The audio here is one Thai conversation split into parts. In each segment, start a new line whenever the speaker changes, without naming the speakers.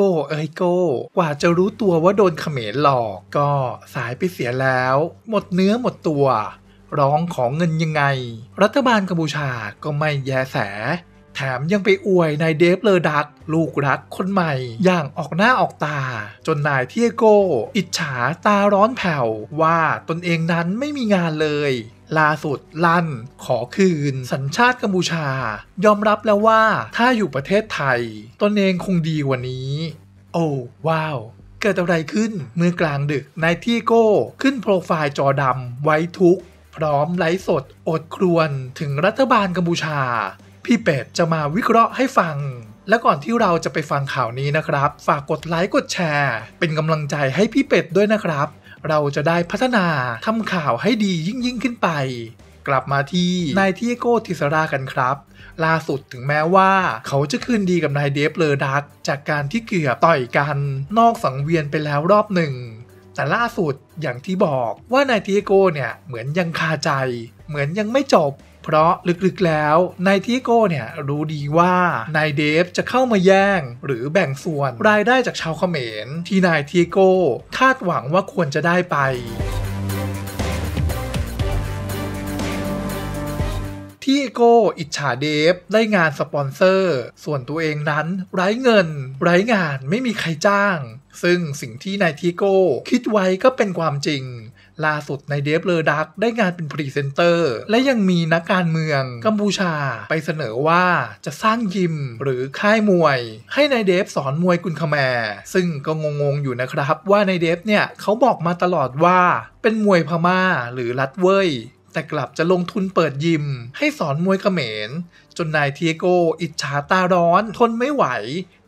โก้เอ้ยโก้กว่าจะรู้ตัวว่าโดนเขมรหลอกก็สายไปเสียแล้ว หมดเนื้อหมดตัว ร้องของเงินยังไง รัฐบาลกัมพูชาก็ไม่แยแสแถมยังไปอวยนายเดฟเลอดักลูกรักคนใหม่อย่างออกหน้าออกตา จนนายเทียโกอิจฉาตาร้อนแผ่ว ว่าตนเองนั้นไม่มีงานเลยล่าสุดลั่น ขอคืนสัญชาติกัมพูชา ยอมรับแล้วว่าถ้าอยู่ประเทศไทย ตนเองคงดีกว่านี้ โอ้ว้าว เกิดอะไรขึ้นเมื่อกลางดึกนายที่โก้ขึ้นโปรไฟล์จอดำไว้ทุกพร้อมไลฟ์สดอดครวนถึงรัฐบาลกัมพูชาพี่เป็ดจะมาวิเคราะห์ให้ฟัง และก่อนที่เราจะไปฟังข่าวนี้นะครับ ฝากกดไลค์กดแชร์ เป็นกำลังใจให้พี่เป็ดด้วยนะครับ เราจะได้พัฒนาทำข่าวให้ดียิ่งยิ่งขึ้นไป กลับมาที่นายทียโก้ทิสรากันครับ ล่าสุดถึงแม้ว่า เขาจะคืนดีกับนายเดฟเลอดักจากการที่เกือบต่อยกัน นอกสังเวียนไปแล้วรอบหนึ่ง แต่ล่าสุดอย่างที่บอกว่านายเทียโกเนี่ยเหมือนยังคาใจ เหมือนยังไม่จบเพราะลึกๆแล้วนายทีโก้เนี่ย รู้ดีว่านายเดฟจะเข้ามาแย่งหรือแบ่งส่วนรายได้จากชาวเขมรที่นายทีโก้คาดหวังว่าควรจะได้ไป ที่โก้อิจฉาเดฟ ได้งานสปอนเซอร์ ส่วนตัวเองนั้นไร้เงิน ไร้งานไม่มีใครจ้าง ซึ่งสิ่งที่นายทีโก้คิดไว้ก็เป็นความจริงล่าสุดในเดฟเลอดักได้งานเป็นพรีเซนเตอร์ และยังมีนักการเมืองกัมพูชาไปเสนอว่าจะสร้างยิมหรือค่ายมวย ให้ในเดฟสอนมวยกุนคแมซึ่งก็งงๆอยู่นะครับว่าในเดฟเนี่ยเขาบอกมาตลอดว่า เป็นมวยพมา่าหรือรัดเว้ยแต่กลับจะลงทุนเปิดยิมให้สอนมวยเขมรจนนายเทียโกอิจฉาตาร้อนทนไม่ไหว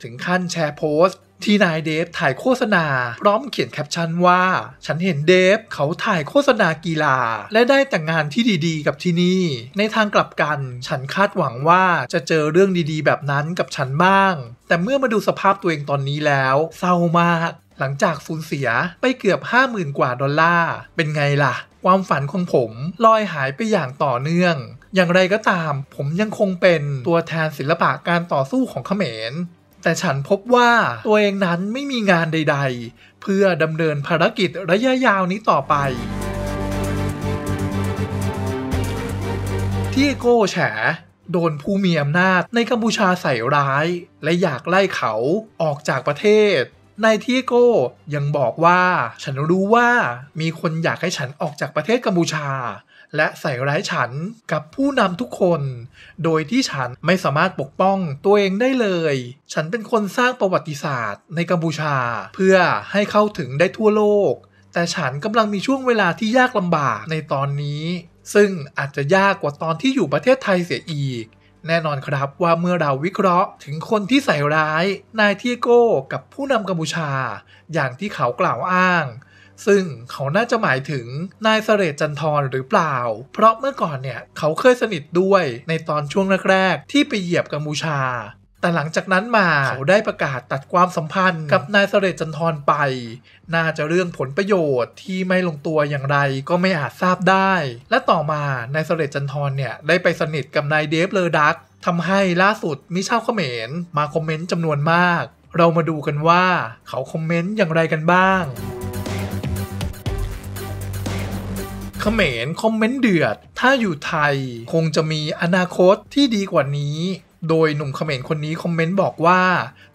ถึงขั้นแชร์โพสต์ ที่นายเดฟถ่ายโฆษณาพร้อมเขียนแคปชั่นว่า ฉันเห็นเดฟเขาถ่ายโฆษณากีฬา และได้แต่งงานที่ดีๆ กับที่นี่ ในทางกลับกันฉันคาดหวังว่าจะเจอเรื่องดีๆ แบบนั้นกับฉันบ้าง แต่เมื่อมาดูสภาพตัวเองตอนนี้แล้วเศร้ามากหลังจากสูญเสียไปเกือบ50,000กว่าดอลลาร์เป็นไงล่ะความฝันของผมลอยหายไปอย่างต่อเนื่อง อย่างไรก็ตามผมยังคงเป็นตัวแทนศิลปะการต่อสู้ของเขมร แต่ฉันพบว่าตัวเองนั้นไม่มีงานใดๆ เพื่อดำเนินภารกิจระยะยาวนี้ต่อไป ที่โก้แฉโดนผู้มีอำนาจในกัมพูชาใส่ร้าย และอยากไล่เขาออกจากประเทศนายทีโก้ยังบอกว่าฉันรู้ว่ามีคนอยากให้ฉันออกจากประเทศกัมพูชา และใส่ร้ายฉันกับผู้นำทุกคน โดยที่ฉันไม่สามารถปกป้องตัวเองได้เลย ฉันเป็นคนสร้างประวัติศาสตร์ในกัมพูชา เพื่อให้เข้าถึงได้ทั่วโลก แต่ฉันกำลังมีช่วงเวลาที่ยากลำบากในตอนนี้ ซึ่งอาจจะยากกว่าตอนที่อยู่ประเทศไทยเสียอีกแน่นอนครับว่าเมื่อเราวิเคราะห์ถึงคนที่ใส่ร้าย นายเทียโก้ กับผู้นำกัมพูชา อย่างที่เขากล่าวอ้าง ซึ่งเขาน่าจะหมายถึงนายเสรจันทร์หรือเปล่า เพราะเมื่อก่อนเนี่ย เขาเคยสนิทด้วยในตอนช่วงแรกๆ ที่ไปเหยียบกัมพูชาแต่หลังจากนั้นมา เขาได้ประกาศตัดความสัมพันธ์กับนายเส็จันทร์ไป น่าจะเรื่องผลประโยชน์ที่ไม่ลงตัวอย่างไรก็ไม่อาจทราบได้ และต่อมานายเส็จันทร์เนี่ยได้ไปสนิทกับนายเดฟเลอดักทำให้ล่าสุดมิชาวขมร์มาคอมเมนต์จำนวนมาก เรามาดูกันว่าเขาคอมเมนต์อย่างไรกันบ้าง เขมรคอมเมนต์เดือด ถ้าอยู่ไทย คงจะมีอนาคตที่ดีกว่านี้โดยหนุ่มเขมรคนนี้คอมเมนต์ บอกว่า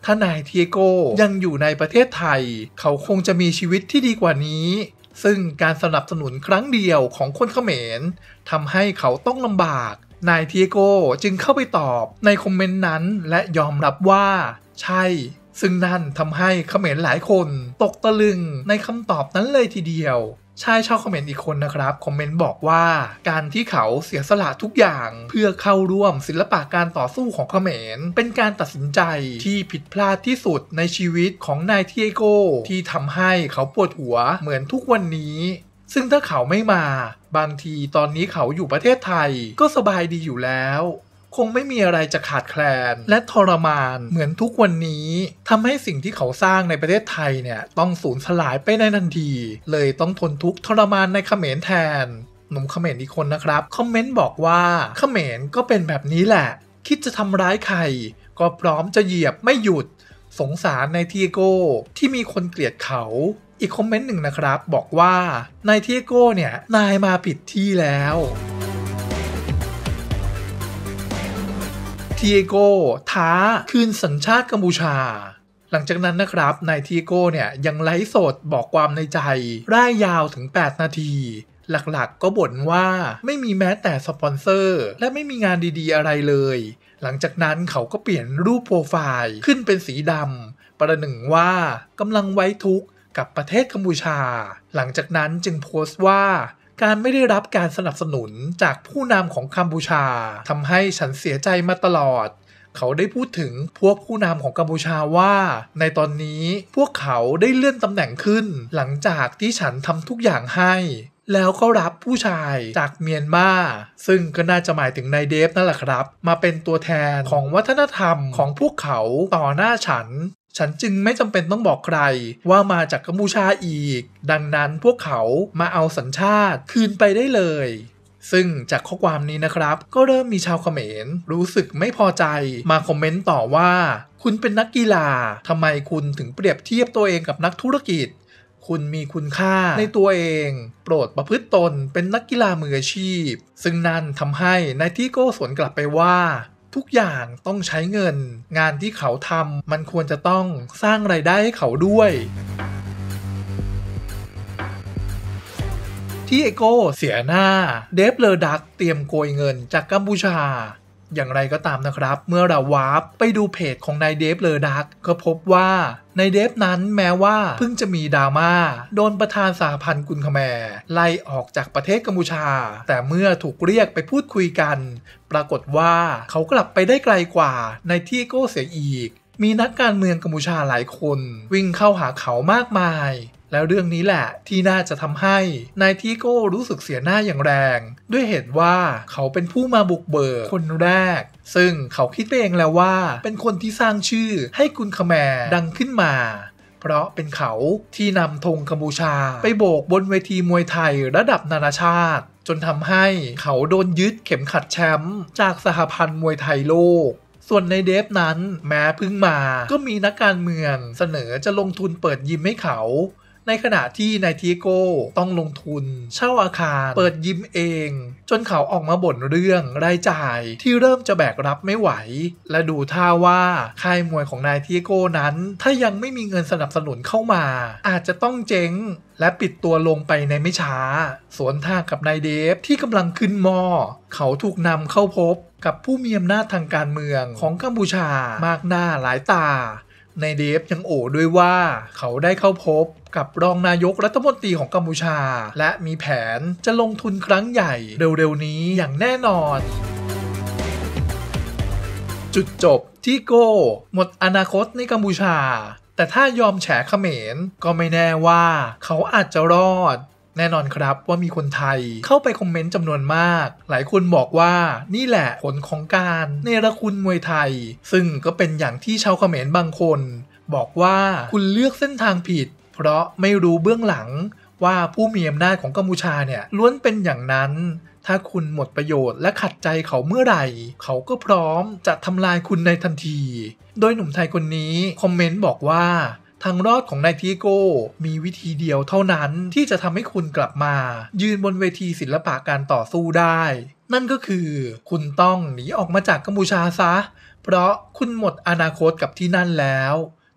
ถ้านายเทียโกยังอยู่ในประเทศไทย เขาคงจะมีชีวิตที่ดีกว่านี้ ซึ่งการสนับสนุนครั้งเดียวของคนเขมรทำให้เขาต้องลำบาก นายเทียโกจึงเข้าไปตอบในคอมเมนต์นั้น และยอมรับว่า ใช่ ซึ่งนั่นทำให้เขมรหลายคน ตกตะลึงในคำตอบนั้นเลยทีเดียวชายชอบคอมเมนต์อีกคนนะครับ คอมเมนต์บอกว่า การที่เขาเสียสละทุกอย่าง เพื่อเข้าร่วมศิลปะการต่อสู้ของเขมรเป็นการตัดสินใจที่ผิดพลาดที่สุดในชีวิตของนายเทียโกที่ทำให้เขาปวดหัวเหมือนทุกวันนี้ ซึ่งถ้าเขาไม่มา บางทีตอนนี้เขาอยู่ประเทศไทย ก็สบายดีอยู่แล้วคงไม่มีอะไรจะขาดแคลน และทรมานเหมือนทุกวันนี้ทำให้สิ่งที่เขาสร้างในประเทศไทยเนี่ยต้องสูญสลายไปในทันที เลยต้องทนทุกข์ทรมานในเขมรแทน หนุ่มเขมรอีกคนนะครับ คอมเมนต์บอกว่าเขมรก็เป็นแบบนี้แหละ คิดจะทำร้ายใคร ก็พร้อมจะเหยียบไม่หยุดสงสารในเทีโก้ ที่มีคนเกลียดเขาอีกคอมเมนต์หนึ่งนะครับ บอกว่านายทียโก้เนี่ยนายมาผิดที่แล้วทีโกท้าคืนสัญชาติกัมพูชา หลังจากนั้นนะครับนายทีโก้เนี่ยยังไลฟ์สดบอกความในใจไร่ยยาวถึง 8 นาที หลักๆ ก็บ่นว่าไม่มีแม้แต่สปอนเซอร์ และไม่มีงานดีๆอะไรเลย หลังจากนั้นเขาก็เปลี่ยนรูปโปรไฟล์ ขึ้นเป็นสีดำประหนึ่งว่ากำลังไว้ทุกข์กับประเทศกัมพูชา หลังจากนั้นจึงโพสต์ว่าการไม่ได้รับการสนับสนุนจากผู้นำของกัมพูชาทำให้ฉันเสียใจมาตลอด เขาได้พูดถึงพวกผู้นำของกัมพูชาว่า ในตอนนี้พวกเขาได้เลื่อนตำแหน่งขึ้น หลังจากที่ฉันทำทุกอย่างให้ แล้วก็รับผู้ชายจากเมียนมา ซึ่งก็น่าจะหมายถึงนายเดฟนั่นแหละครับ มาเป็นตัวแทนของวัฒนธรรมของพวกเขาต่อหน้าฉันฉันจึงไม่จำเป็นต้องบอกใครว่ามาจากกัมพูชาอีก ดังนั้นพวกเขามาเอาสัญชาติคืนไปได้เลย ซึ่งจากข้อความนี้นะครับ ก็เริ่มมีชาวเขมร รู้สึกไม่พอใจ มาคอมเมนต์ต่อว่า คุณเป็นนักกีฬาทำไมคุณถึงเปรียบเทียบตัวเองกับนักธุรกิจ คุณมีคุณค่าในตัวเอง โปรดประพฤติตนเป็นนักกีฬามืออาชีพ ซึ่งนั่นทำให้นายที่โก้สวนกลับไปว่าทุกอย่างต้องใช้เงิน งานที่เขาทำมันควรจะต้องสร้างไรายได้ให้เขาด้วย ที่เอโกเสียหน้า เดฟเลอดักเตรียมโกยเงินจากกัมพูชาอย่างไรก็ตามนะครับ เมื่อเราวาร์ปไปดูเพจของนายเดฟเลอดักก็พบว่าในเดฟนั้นแม้ว่าเพิ่งจะมีดราม่า โดนประธานสาพันธ์กุนคแมไล่ออกจากประเทศกัมพูชา แต่เมื่อถูกเรียกไปพูดคุยกัน ปรากฏว่าเขากลับไปได้ไกลกว่า ในที่โก้เสียอีก มีนักการเมืองกัมพูชาหลายคน วิ่งเข้าหาเขามากมายแล้วเรื่องนี้แหละที่น่าจะทำให้นายทีโก้รู้สึกเสียหน้าอย่างแรง ด้วยเหตุว่าเขาเป็นผู้มาบุกเบิกคนแรก ซึ่งเขาคิดเองแล้วว่า เป็นคนที่สร้างชื่อให้คุณคแมร์ดังขึ้นมา เพราะเป็นเขาที่นำธงกัมพูชา ไปโบกบนเวทีมวยไทยระดับนานาชาติ จนทำให้เขาโดนยึดเข็มขัดแชมป์จากสหพันธ์มวยไทยโลก ส่วนในเดฟนั้นแม้พึ่งมาก็มีนักการเมืองเสนอจะลงทุนเปิดยิมให้เขาในขณะที่นายทีโก้ต้องลงทุน เช่าอาคารเปิดยิมเอง จนเขาออกมาบ่นเรื่องรายจ่ายที่เริ่มจะแบกรับไม่ไหว และดูท่าว่าค่ายมวยของนายทีโก้นั้น ถ้ายังไม่มีเงินสนับสนุนเข้ามา อาจจะต้องเจ๊ง และปิดตัวลงไปในไม่ช้า สวนทางกับนายเดฟที่กำลังขึ้นมอ เขาถูกนำเข้าพบกับผู้มีอำนาจทางการเมืองของกัมพูชามากหน้าหลายตาในเดฟยังโอด้วยว่าเขาได้เข้าพบกับรองนายกรัฐมนตรีของกัมพูชา และมีแผนจะลงทุนครั้งใหญ่เร็วๆนี้อย่างแน่นอน จุดจบที่โก หมดอนาคตในกัมพูชา แต่ถ้ายอมแฉเขมรก็ไม่แน่ว่า เขาอาจจะรอดแน่นอนครับว่ามีคนไทยเข้าไปคอมเมนต์จำนวนมาก หลายคนบอกว่านี่แหละผลของการเนรคุณมวยไทย ซึ่งก็เป็นอย่างที่ชาวเขมรบางคน บอกว่าคุณเลือกเส้นทางผิด เพราะไม่รู้เบื้องหลังว่าผู้มีอำนาจของกัมพูชาเนี่ยล้วนเป็นอย่างนั้น ถ้าคุณหมดประโยชน์ และขัดใจเขาเมื่อไหร่ เขาก็พร้อมจะทำลายคุณในทันที โดยหนุ่มไทยคนนี้คอมเมนต์บอกว่าทางรอดของนายทีโก้มีวิธีเดียวเท่านั้นที่จะทำให้คุณกลับมายืนบนเวทีศิลปะการต่อสู้ได้ นั่นก็คือคุณต้องหนีออกมาจากกัมพูชาซะ เพราะคุณหมดอนาคตกับที่นั่นแล้ว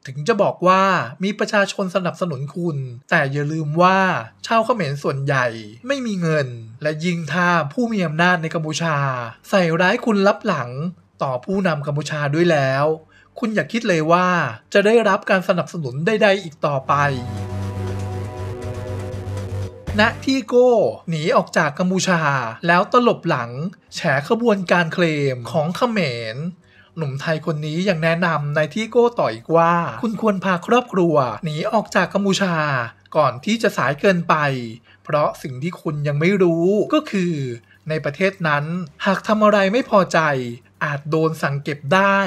ถึงจะบอกว่ามีประชาชนสนับสนุนคุณ แต่อย่าลืมว่าชาวเขมรส่วนใหญ่ไม่มีเงินและยิงท่าผู้มีอำนาจในกัมพูชาใส่ร้ายคุณลับหลังต่อผู้นำกัมพูชาด้วยแล้วคุณอย่าคิดเลยว่าจะได้รับการสนับสนุนใดๆ อีกต่อไป ณ ที่โก้หนีออกจากกัมพูชาแล้วตลบหลังแฉขบวนการเคลมของเขมรหนุ่มไทยคนนี้ยังแนะนำในที่โก้ต่ออีกว่า คุณควรพาครอบครัว หนีออกจากกัมพูชาก่อนที่จะสายเกินไป เพราะสิ่งที่คุณยังไม่รู้ก็คือ ในประเทศนั้นหากทำอะไรไม่พอใจอาจโดนสั่งเก็บได้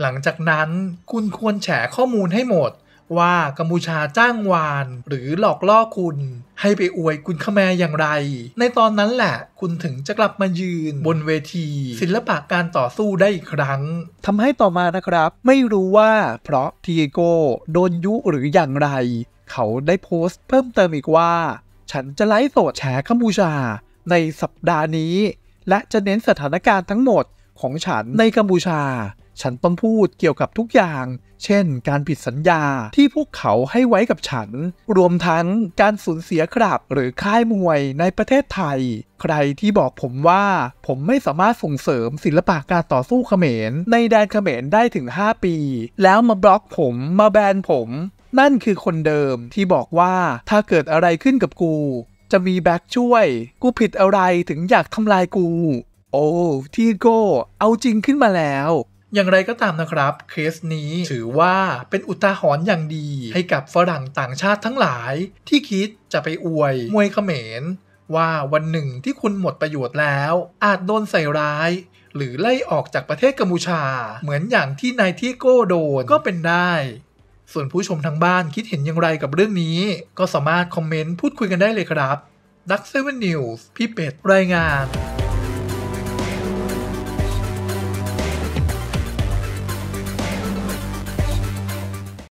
หลังจากนั้นคุณควรแฉข้อมูลให้หมด ว่ากัมพูชาจ้างวานหรือหลอกล่อคุณ ให้ไปอวยคุณขแมอย่างไร ในตอนนั้นแหละ คุณถึงจะกลับมายืน บนเวที ศิลปะการต่อสู้ได้อีกครั้ง ทำให้ต่อมานะครับ ไม่รู้ว่า เพราะทีโก้โดนยุหรืออย่างไร เขาได้โพสต์เพิ่มเติมอีกว่า ฉันจะไลฟ์สดแฉกัมพูชา ในสัปดาห์นี้ และจะเน้นสถานการณ์ทั้งหมดของฉันในกัมพูชา ฉันต้องพูดเกี่ยวกับทุกอย่าง เช่นการผิดสัญญาที่พวกเขาให้ไว้กับฉัน รวมทั้งการสูญเสียครับหรือค่ายมวยในประเทศไทย ใครที่บอกผมว่าผมไม่สามารถส่งเสริมศิลปะการต่อสู้เขมรในแดนเขมรได้ถึง 5 ปี แล้วมาบล็อกผมมาแบนผม นั่นคือคนเดิมที่บอกว่าถ้าเกิดอะไรขึ้นกับกู จะมีแบ็กช่วย กูผิดอะไรถึงอยากทำลายกูโอ้ที่โก้ เอาจริงขึ้นมาแล้ว อย่างไรก็ตามนะครับเคสนี้ถือว่าเป็นอุทาหรณ์อย่างดี ให้กับฝรั่งต่างชาติทั้งหลาย ที่คิดจะไปอวย มวยเขมร ว่าวันหนึ่งที่คุณหมดประโยชน์แล้ว อาจโดนใส่ร้าย หรือไล่ออกจากประเทศกัมพูชา เหมือนอย่างที่นายที่โก้โดนก็เป็นได้ ส่วนผู้ชมทางบ้านคิดเห็นอย่างไรกับเรื่องนี้ ก็สามารถคอมเมนต์พูดคุยกันได้เลยครับดักเซเว่นนิวส์พี่เป็ดรายงาน